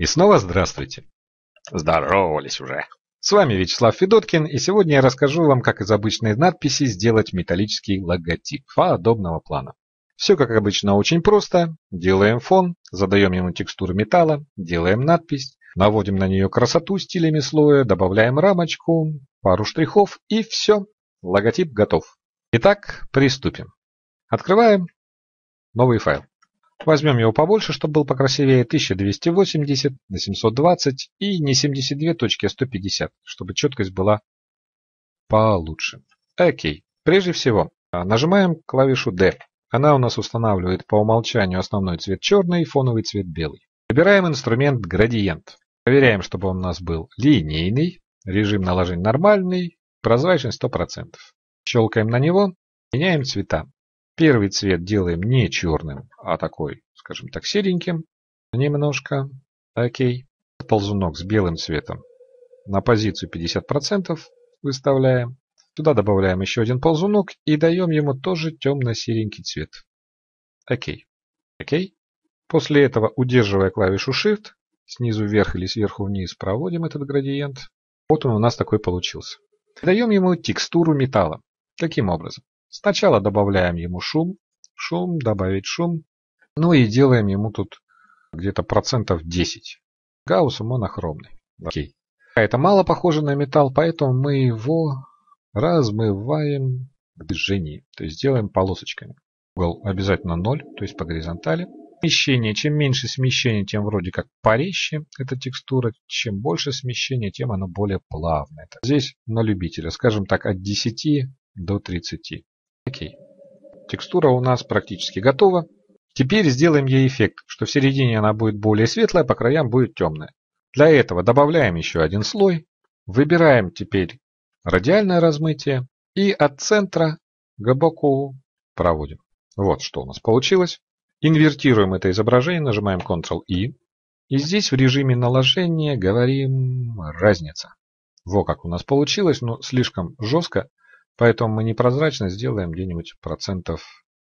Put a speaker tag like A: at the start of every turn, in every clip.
A: И снова здравствуйте. Здоровались уже. С вами Вячеслав Федоткин, и сегодня я расскажу вам, как из обычной надписи сделать металлический логотип подобного плана. Все как обычно очень просто. Делаем фон, задаем ему текстуру металла, делаем надпись, наводим на нее красоту стилями слоя, добавляем рамочку, пару штрихов и все. Логотип готов. Итак, приступим. Открываем новый файл. Возьмем его побольше, чтобы был покрасивее, 1280 на 720 и не 72 точки, а 150, чтобы четкость была получше. Окей. Прежде всего, а, нажимаем клавишу D. Она у нас устанавливает по умолчанию основной цвет черный и фоновый цвет белый. Выбираем инструмент градиент. Проверяем, чтобы он у нас был линейный, режим наложения нормальный, прозрачность 100%. Щелкаем на него, меняем цвета. Первый цвет делаем не черным, а такой, скажем так, сереньким. Немножко. Окей. Ползунок с белым цветом на позицию 50% выставляем. Туда добавляем еще один ползунок и даем ему тоже темно-серенький цвет. Окей. Окей. После этого, удерживая клавишу Shift, снизу вверх или сверху вниз проводим этот градиент. Вот он у нас такой получился. Даем ему текстуру металла. Каким образом? Сначала добавляем ему шум, шум, добавить шум, ну и делаем ему тут где-то процентов 10. Гаусс монохромный. Окей. А это мало похоже на металл, поэтому мы его размываем в движении. То есть делаем полосочками. Угол обязательно 0, то есть по горизонтали. Смещение. Чем меньше смещение, тем вроде как порезче эта текстура. Чем больше смещение, тем оно более плавное. Здесь на любителя. Скажем так, от 10 до 30. Окей. Текстура у нас практически готова. Теперь сделаем ей эффект, что в середине она будет более светлая, по краям будет темная. Для этого добавляем еще один слой. Выбираем теперь радиальное размытие и от центра к глубоко проводим. Вот что у нас получилось. Инвертируем это изображение, нажимаем Ctrl-I. И здесь в режиме наложения говорим разница. Во как у нас получилось, но слишком жестко Поэтому мы непрозрачность сделаем где-нибудь процентов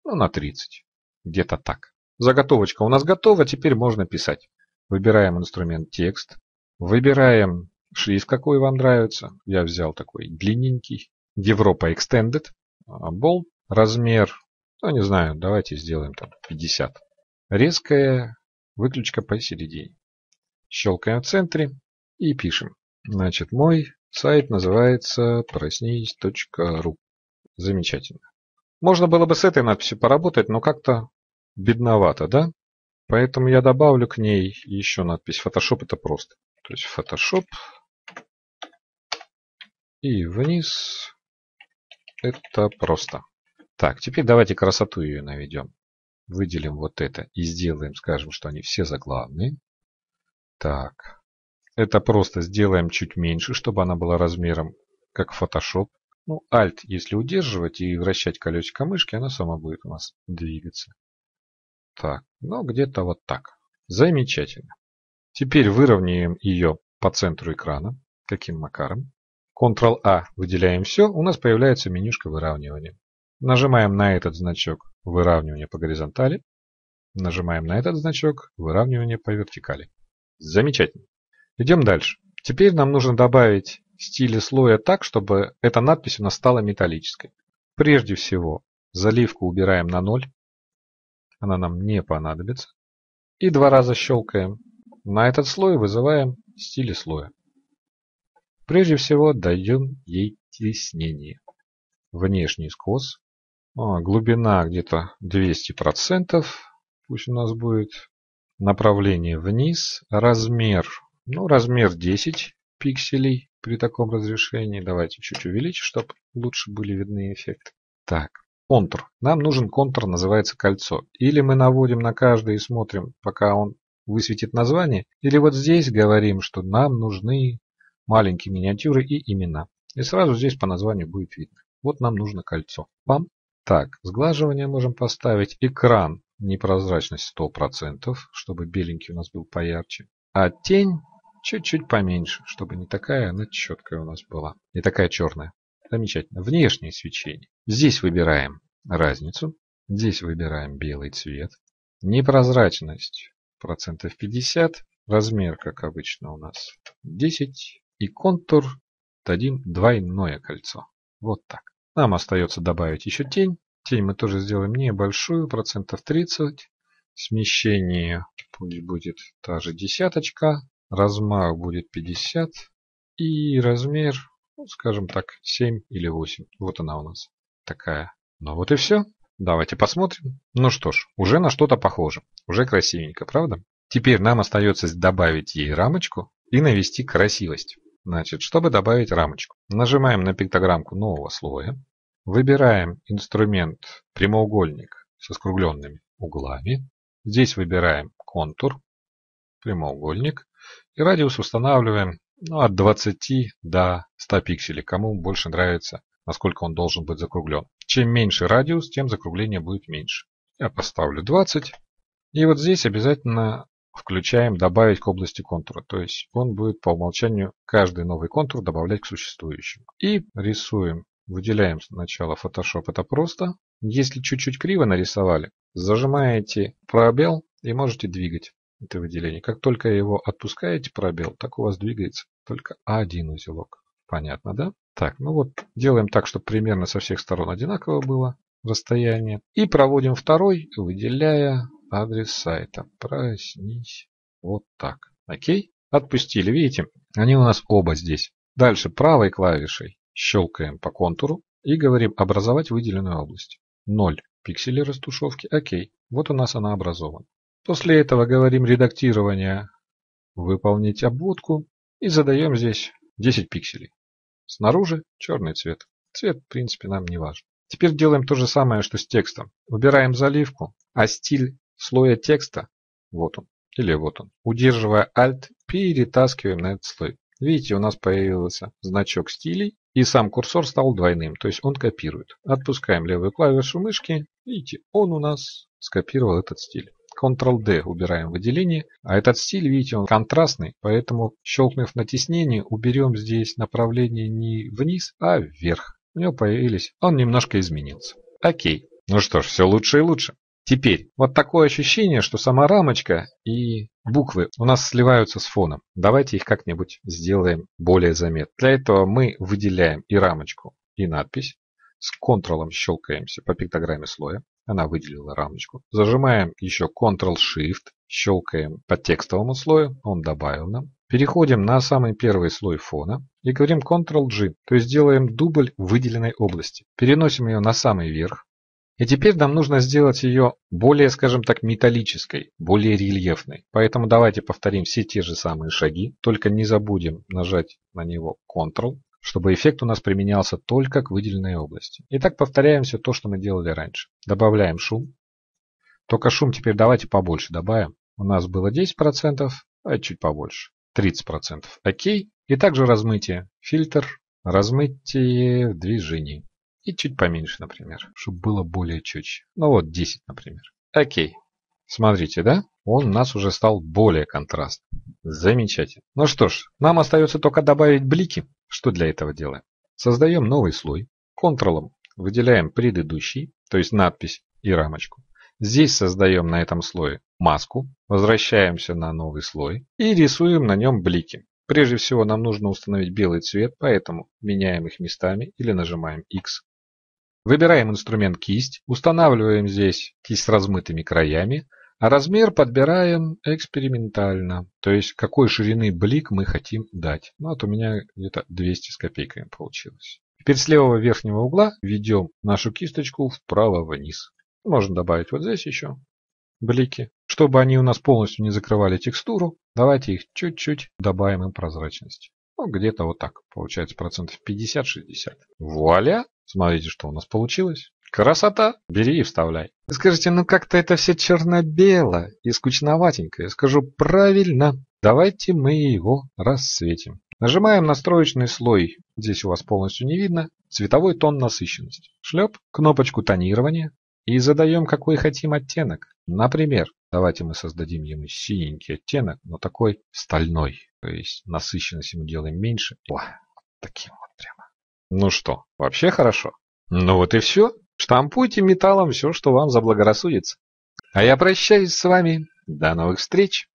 A: ну, на 30. Где-то так. Заготовочка у нас готова, теперь можно писать. Выбираем инструмент текст. Выбираем шрифт, какой вам нравится. Я взял такой длинненький. Европа Extended. Болт. А, Размер, ну не знаю, давайте сделаем там 50. Резкая выключка посередине. Щелкаем в центре и пишем. Значит, мой Сайт называется проснись.ру. Замечательно. Можно было бы с этой надписью поработать, но как-то бедновато, да? Поэтому я добавлю к ней еще надпись. Photoshop это просто. То есть Photoshop и вниз это просто. Так, теперь давайте красоту ее наведем. Выделим вот это и сделаем, скажем, что они все заглавные. Так, это просто сделаем чуть меньше, чтобы она была размером, как Photoshop. Ну, Alt, если удерживать и вращать колесико мышки, она сама будет у нас двигаться. Так, ну где-то вот так. Замечательно. Теперь выровняем ее по центру экрана. Каким макаром? Ctrl-A выделяем все, у нас появляется менюшка выравнивания. Нажимаем на этот значок выравнивания по горизонтали. Нажимаем на этот значок выравнивания по вертикали. Замечательно. Идем дальше. Теперь нам нужно добавить стили слоя так, чтобы эта надпись у нас стала металлической. Прежде всего, заливку убираем на ноль, Она нам не понадобится. И два раза щелкаем. На этот слой вызываем стили слоя. Прежде всего, даем ей теснение. Внешний скос. глубина где-то 200%. Пусть у нас будет направление вниз. Размер ну, размер 10 пикселей при таком разрешении. Давайте чуть увеличим, чтобы лучше были видны эффекты. Так, контур. Нам нужен контур, называется кольцо. Или мы наводим на каждый и смотрим, пока он высветит название. Или вот здесь говорим, что нам нужны маленькие миниатюры и имена. И сразу здесь по названию будет видно. Вот нам нужно кольцо. Пам. Так, сглаживание можем поставить. Экран непрозрачность 100%, чтобы беленький у нас был поярче. А тень чуть-чуть поменьше, чтобы не такая она четкая у нас была, не такая черная. Замечательно. Внешнее свечение. Здесь выбираем разницу, здесь выбираем белый цвет, непрозрачность процентов 50, размер, как обычно, у нас 10 и контур дадим двойное кольцо. Вот так. Нам остается добавить еще тень. Тень мы тоже сделаем небольшую, процентов 30. Смещение пусть будет та же десяточка размах будет 50 и размер, ну, скажем так, 7 или 8. Вот она у нас такая. Ну вот и все. Давайте посмотрим. Ну что ж, уже на что-то похоже. Уже красивенько, правда? Теперь нам остается добавить ей рамочку и навести красивость. Значит, чтобы добавить рамочку, нажимаем на пиктограммку нового слоя, выбираем инструмент прямоугольник со скругленными углами, здесь выбираем контур, прямоугольник, и радиус устанавливаем ну, от 20 до 100 пикселей, кому больше нравится, насколько он должен быть закруглен. Чем меньше радиус, тем закругление будет меньше. Я поставлю 20. И вот здесь обязательно включаем «Добавить к области контура». То есть он будет по умолчанию каждый новый контур добавлять к существующему. И рисуем. Выделяем сначала Photoshop, это просто. Если чуть-чуть криво нарисовали, зажимаете пробел и можете двигать это выделение. Как только его отпускаете, пробел, так у вас двигается только один узелок. Понятно, да? Так, ну вот делаем так, чтобы примерно со всех сторон одинаково было расстояние. И проводим второй, выделяя адрес сайта. Проснись. Вот так. Окей? Отпустили. Видите, они у нас оба здесь. Дальше правой клавишей щелкаем по контуру и говорим образовать выделенную область. 0 пикселей растушевки. Окей. Вот у нас она образована. После этого говорим редактирование, выполнить обводку и задаем здесь 10 пикселей. Снаружи черный цвет. Цвет, в принципе, нам не важен. Теперь делаем то же самое, что с текстом. Выбираем заливку, а стиль слоя текста, вот он, или вот он, удерживая Alt, перетаскиваем на этот слой. Видите, у нас появился значок стилей, и сам курсор стал двойным, то есть он копирует. Отпускаем левую клавишу мышки, видите, он у нас скопировал этот стиль. Ctrl-D убираем выделение. А этот стиль, видите, он контрастный, поэтому, щелкнув на теснение, уберем здесь направление не вниз, а вверх. У него появились, он немножко изменился. Окей. Ну что ж, все лучше и лучше. Теперь, вот такое ощущение, что сама рамочка и буквы у нас сливаются с фоном. Давайте их как-нибудь сделаем более заметно. Для этого мы выделяем и рамочку, и надпись. С Ctrl щелкаемся по пиктограмме слоя. Она выделила рамочку. Зажимаем еще Ctrl-Shift, щелкаем по текстовому слою, он добавил нам. Переходим на самый первый слой фона и говорим Ctrl-G, то есть делаем дубль выделенной области. Переносим ее на самый верх. И теперь нам нужно сделать ее более, скажем так, металлической, более рельефной. Поэтому давайте повторим все те же самые шаги, только не забудем нажать на него Ctrl, чтобы эффект у нас применялся только к выделенной области. Итак, повторяем все то, что мы делали раньше. Добавляем шум. Только шум теперь давайте побольше добавим. У нас было 10%, а чуть побольше. 30%. Окей. И также размытие. Фильтр. Размытие в движении. И чуть поменьше, например, чтобы было более четче. Ну вот 10, например. Окей. Смотрите, да? Он у нас уже стал более контрастным. Замечательно. Ну что ж, нам остается только добавить блики. Что для этого делаем? Создаем новый слой, Ctrl выделяем предыдущий, то есть надпись и рамочку. Здесь создаем на этом слое маску, возвращаемся на новый слой и рисуем на нем блики. Прежде всего нам нужно установить белый цвет, поэтому меняем их местами или нажимаем X. Выбираем инструмент кисть, устанавливаем здесь кисть с размытыми краями, а размер подбираем экспериментально, то есть какой ширины блик мы хотим дать. Ну вот у меня где-то 200 с копейками получилось. Теперь с левого верхнего угла ведем нашу кисточку вправо вниз. Можно добавить вот здесь еще блики. Чтобы они у нас полностью не закрывали текстуру, давайте их чуть-чуть добавим им прозрачность. Ну, где-то вот так. Получается процентов 50-60. Вуаля! Смотрите, что у нас получилось. Красота? Бери и вставляй. Скажите, ну как-то это все черно-бело и скучноватенько. Я скажу, правильно. Давайте мы его рассветим. Нажимаем на настроечный слой, здесь у вас полностью не видно, цветовой тон насыщенность. Шлеп, кнопочку тонирования и задаем какой хотим оттенок. Например, давайте мы создадим ему синенький оттенок, но такой стальной. То есть насыщенность ему делаем меньше. О, таким вот прямо. Ну что, вообще хорошо? Ну вот и все. Штампуйте металлом все, что вам заблагорассудится. А я прощаюсь с вами. До новых встреч!